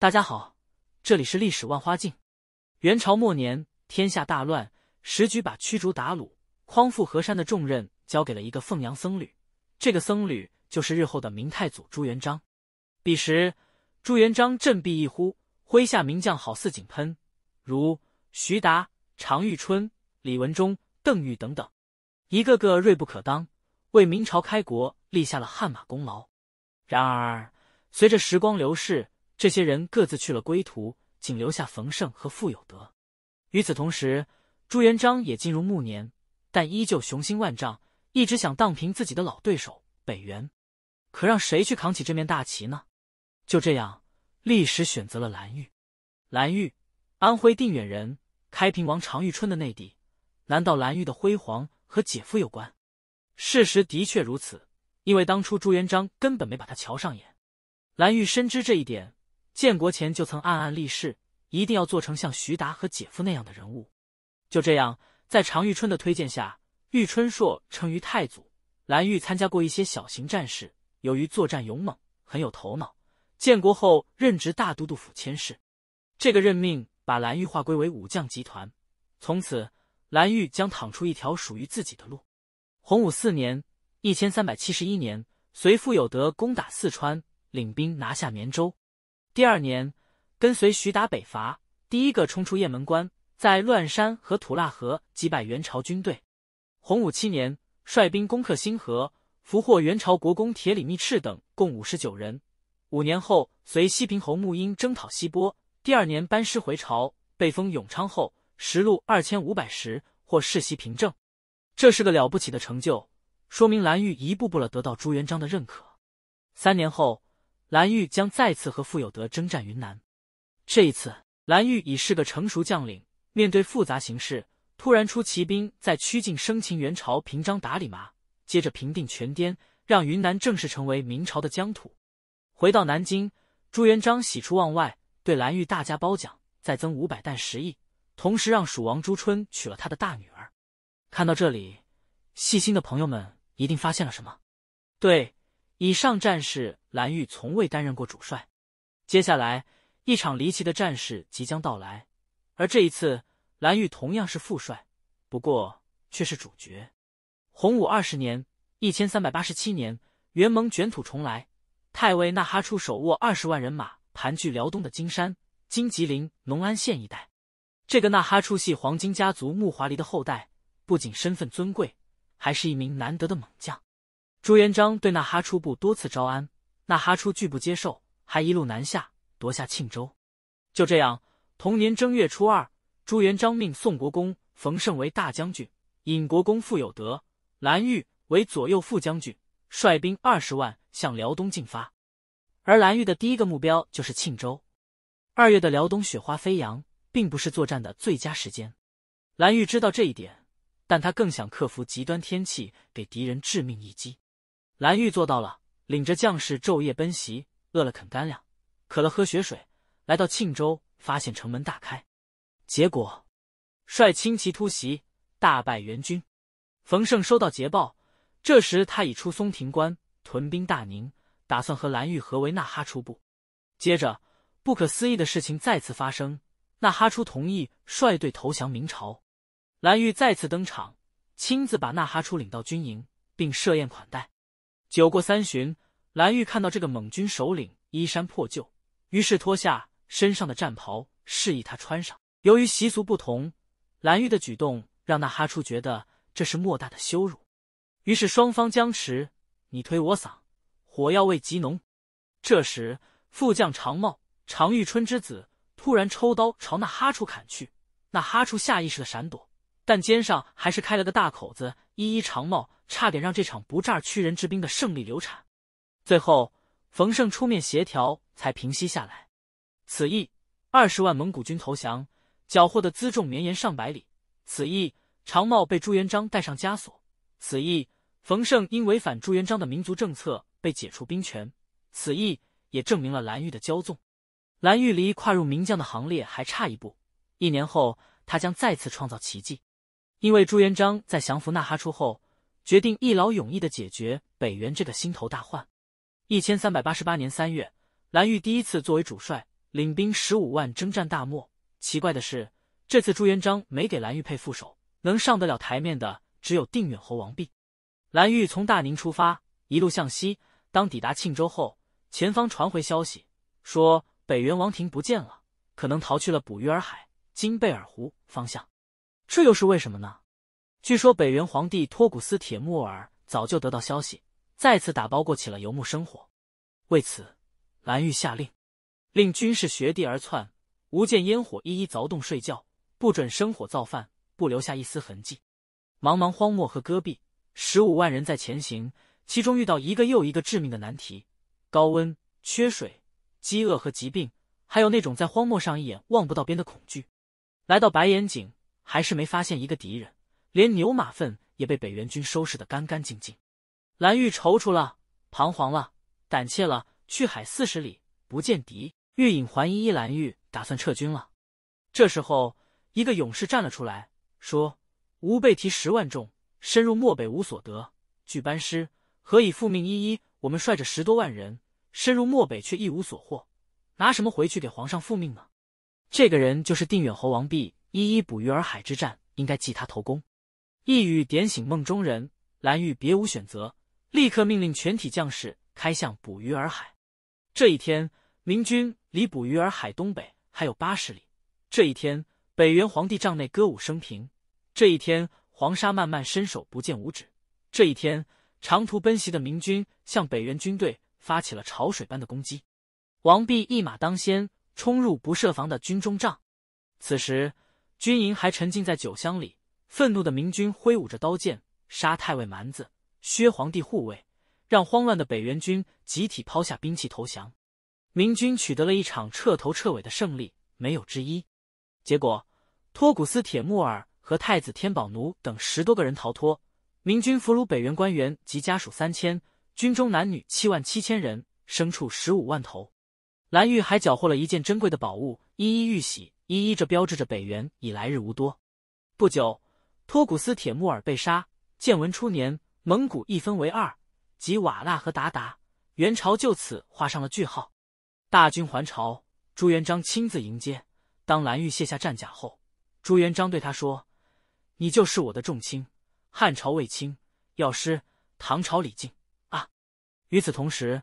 大家好，这里是历史万花镜。元朝末年，天下大乱，时局把驱逐鞑虏、匡复河山的重任交给了一个凤阳僧侣。这个僧侣就是日后的明太祖朱元璋。彼时，朱元璋振臂一呼，麾下名将好似井喷，如徐达、常遇春、李文忠、邓愈等等，一个个锐不可当，为明朝开国立下了汗马功劳。然而，随着时光流逝，这些人各自去了归途，仅留下冯胜和傅有德。与此同时，朱元璋也进入暮年，但依旧雄心万丈，一直想荡平自己的老对手北元。可让谁去扛起这面大旗呢？就这样，历史选择了蓝玉。蓝玉，安徽定远人，开平王常遇春的内弟。难道蓝玉的辉煌和姐夫有关？事实的确如此，因为当初朱元璋根本没把他瞧上眼。蓝玉深知这一点。建国前就曾暗暗立誓，一定要做成像徐达和姐夫那样的人物。就这样，在常玉春的推荐下，玉春硕称于太祖蓝玉，参加过一些小型战事。由于作战勇猛，很有头脑，建国后任职大都督府佥事。这个任命把蓝玉划归为武将集团。从此，蓝玉将淌出一条属于自己的路。洪武四年（一千三百七十一年），随傅有德攻打四川，领兵拿下绵州。第二年，跟随徐达北伐，第一个冲出雁门关，在乱山和土腊河击败元朝军队。洪武七年，率兵攻克新河，俘获元朝国公铁里、密赤等共五十九人。五年后，随西平侯沐英征讨西波，第二年，班师回朝，被封永昌后，实录二千五百石，获世袭凭证。这是个了不起的成就，说明蓝玉一步步的得到朱元璋的认可。三年后。蓝玉将再次和傅有德征战云南，这一次蓝玉已是个成熟将领，面对复杂形势，突然出骑兵在曲靖生擒元朝平章达里麻，接着平定全滇，让云南正式成为明朝的疆土。回到南京，朱元璋喜出望外，对蓝玉大加褒奖，再增五百担食同时让蜀王朱春娶了他的大女儿。看到这里，细心的朋友们一定发现了什么？对。以上战事，蓝玉从未担任过主帅。接下来一场离奇的战事即将到来，而这一次，蓝玉同样是副帅，不过却是主角。洪武二十年（一千三百八十七年），元蒙卷土重来，太尉纳哈出手握二十万人马，盘踞辽东的金山、金吉林、农安县一带。这个纳哈出系黄金家族木华黎的后代，不仅身份尊贵，还是一名难得的猛将。朱元璋对纳哈出部多次招安，纳哈出拒不接受，还一路南下夺下庆州。就这样，同年正月初二，朱元璋命宋国公冯胜为大将军，尹国公傅有德、蓝玉为左右副将军，率兵二十万向辽东进发。而蓝玉的第一个目标就是庆州。二月的辽东雪花飞扬，并不是作战的最佳时间。蓝玉知道这一点，但他更想克服极端天气，给敌人致命一击。蓝玉做到了，领着将士昼夜奔袭，饿了啃干粮，渴了喝雪水。来到庆州，发现城门大开，结果率轻骑突袭，大败元军。冯胜收到捷报，这时他已出松亭关，屯兵大宁，打算和蓝玉合围纳哈出部。接着，不可思议的事情再次发生，纳哈出同意率队投降明朝。蓝玉再次登场，亲自把纳哈出领到军营，并设宴款待。酒过三巡，蓝玉看到这个蒙军首领衣衫破旧，于是脱下身上的战袍，示意他穿上。由于习俗不同，蓝玉的举动让那哈出觉得这是莫大的羞辱，于是双方僵持，你推我搡，火药味极浓。这时，副将常茂、常玉春之子突然抽刀朝那哈初砍去，那哈初下意识的闪躲。但肩上还是开了个大口子，一一长茂差点让这场不诈屈人之兵的胜利流产。最后，冯胜出面协调，才平息下来。此役，二十万蒙古军投降，缴获的辎重绵延上百里。此役，长茂被朱元璋带上枷锁。此役，冯胜因违反朱元璋的民族政策被解除兵权。此役也证明了蓝玉的骄纵。蓝玉离跨入名将的行列还差一步。一年后，他将再次创造奇迹。因为朱元璋在降服纳哈出后，决定一劳永逸的解决北元这个心头大患。一千三百八十八年三月，蓝玉第一次作为主帅，领兵十五万征战大漠。奇怪的是，这次朱元璋没给蓝玉配副手，能上得了台面的只有定远侯王弼。蓝玉从大宁出发，一路向西。当抵达庆州后，前方传回消息说北元王庭不见了，可能逃去了捕鱼儿海、金贝尔湖方向。这又是为什么呢？据说北元皇帝托古斯铁木儿早就得到消息，再次打包过起了游牧生活。为此，蓝玉下令，令军士学地而窜，无见烟火，一一凿洞睡觉，不准生火造饭，不留下一丝痕迹。茫茫荒漠和戈壁，十五万人在前行，其中遇到一个又一个致命的难题：高温、缺水、饥饿和疾病，还有那种在荒漠上一眼望不到边的恐惧。来到白岩井。还是没发现一个敌人，连牛马粪也被北元军收拾得干干净净。蓝玉踌躇了，彷徨了，胆怯了。去海四十里不见敌，欲隐还依依。蓝玉打算撤军了。这时候，一个勇士站了出来，说：“吾被提十万众深入漠北无所得，据班师，何以复命？”依依，我们率着十多万人深入漠北却一无所获，拿什么回去给皇上复命呢？这个人就是定远侯王弼。一一捕鱼儿海之战应该记他头功，一语点醒梦中人，蓝玉别无选择，立刻命令全体将士开向捕鱼儿海。这一天，明军离捕鱼儿海东北还有八十里。这一天，北元皇帝帐内歌舞升平。这一天，黄沙漫漫，伸手不见五指。这一天，长途奔袭的明军向北元军队发起了潮水般的攻击。王弼一马当先，冲入不设防的军中帐。此时。军营还沉浸在酒香里，愤怒的明军挥舞着刀剑，杀太尉蛮子、薛皇帝护卫，让慌乱的北元军集体抛下兵器投降。明军取得了一场彻头彻尾的胜利，没有之一。结果，托古斯铁木儿和太子天宝奴等十多个人逃脱，明军俘虏北元官员及家属三千，军中男女七万七千人，牲畜十五万头。蓝玉还缴获了一件珍贵的宝物——一一玉玺。一一这标志着北元已来日无多。不久，托古斯铁木尔被杀。建文初年，蒙古一分为二，即瓦剌和鞑靼。元朝就此画上了句号。大军还朝，朱元璋亲自迎接。当蓝玉卸下战甲后，朱元璋对他说：“你就是我的重卿，汉朝卫青，药师，唐朝李靖啊。”与此同时，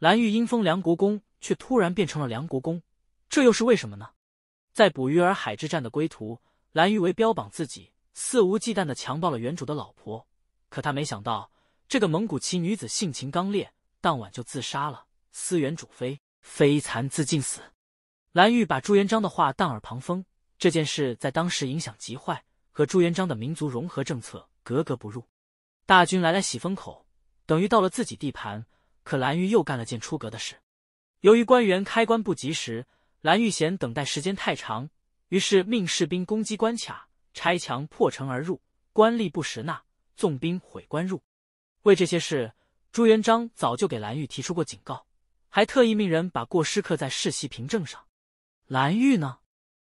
蓝玉因封梁国公，却突然变成了梁国公，这又是为什么呢？在捕鱼儿海之战的归途，蓝玉为标榜自己，肆无忌惮地强暴了原主的老婆。可他没想到，这个蒙古旗女子性情刚烈，当晚就自杀了。思元主妃，非残自尽死。蓝玉把朱元璋的话当耳旁风，这件事在当时影响极坏，和朱元璋的民族融合政策格格不入。大军来来喜风口，等于到了自己地盘。可蓝玉又干了件出格的事，由于官员开棺不及时。蓝玉贤等待时间太长，于是命士兵攻击关卡，拆墙破城而入。官吏不识纳，纵兵毁官入。为这些事，朱元璋早就给蓝玉提出过警告，还特意命人把过失刻在世袭凭证上。蓝玉呢，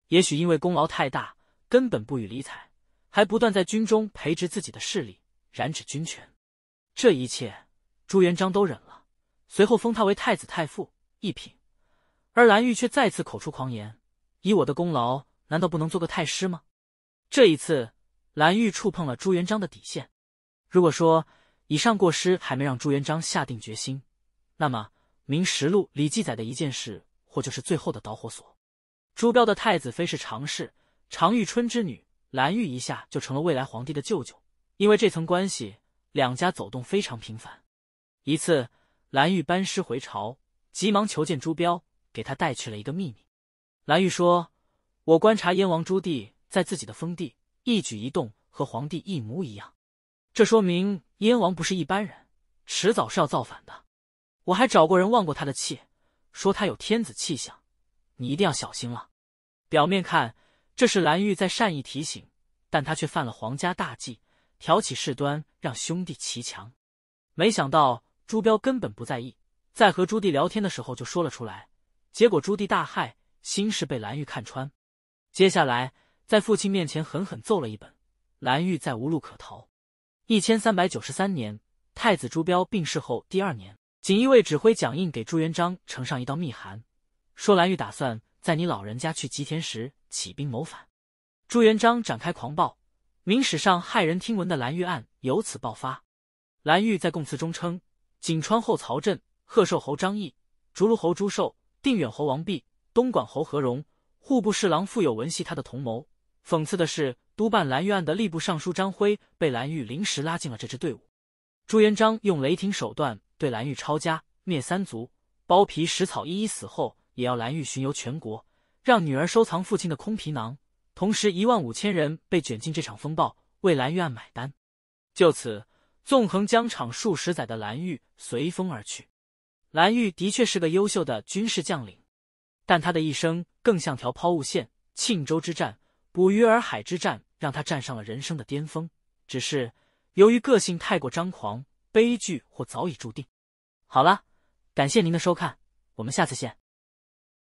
也许因为功劳太大，根本不予理睬，还不断在军中培植自己的势力，染指军权。这一切，朱元璋都忍了，随后封他为太子太傅，一品。而蓝玉却再次口出狂言：“以我的功劳，难道不能做个太师吗？”这一次，蓝玉触碰了朱元璋的底线。如果说以上过失还没让朱元璋下定决心，那么《明实录》里记载的一件事，或就是最后的导火索。朱标的太子妃是常氏，常遇春之女，蓝玉一下就成了未来皇帝的舅舅。因为这层关系，两家走动非常频繁。一次，蓝玉班师回朝，急忙求见朱标。给他带去了一个秘密，蓝玉说：“我观察燕王朱棣在自己的封地一举一动和皇帝一模一样，这说明燕王不是一般人，迟早是要造反的。我还找过人望过他的气，说他有天子气象，你一定要小心了。”表面看这是蓝玉在善意提醒，但他却犯了皇家大忌，挑起事端，让兄弟齐强。没想到朱标根本不在意，在和朱棣聊天的时候就说了出来。结果朱棣大骇，心事被蓝玉看穿。接下来，在父亲面前狠狠揍了一本，蓝玉再无路可逃。一千三百九十三年，太子朱标病逝后第二年，锦衣卫指挥蒋印给朱元璋呈上一道密函，说蓝玉打算在你老人家去吉田时起兵谋反。朱元璋展开狂暴，明史上骇人听闻的蓝玉案由此爆发。蓝玉在供词中称，锦川侯曹震、贺寿侯张翼、竹鹿侯朱寿。定远侯王弼、东莞侯何荣、户部侍郎傅有文系他的同谋。讽刺的是，督办蓝玉案的吏部尚书张辉被蓝玉临时拉进了这支队伍。朱元璋用雷霆手段对蓝玉抄家、灭三族、剥皮食草，一一死后也要蓝玉巡游全国，让女儿收藏父亲的空皮囊。同时，一万五千人被卷进这场风暴，为蓝玉案买单。就此，纵横疆场数十载的蓝玉随风而去。蓝玉的确是个优秀的军事将领，但他的一生更像条抛物线。庆州之战、捕鱼儿海之战，让他站上了人生的巅峰。只是由于个性太过张狂，悲剧或早已注定。好了，感谢您的收看，我们下次见。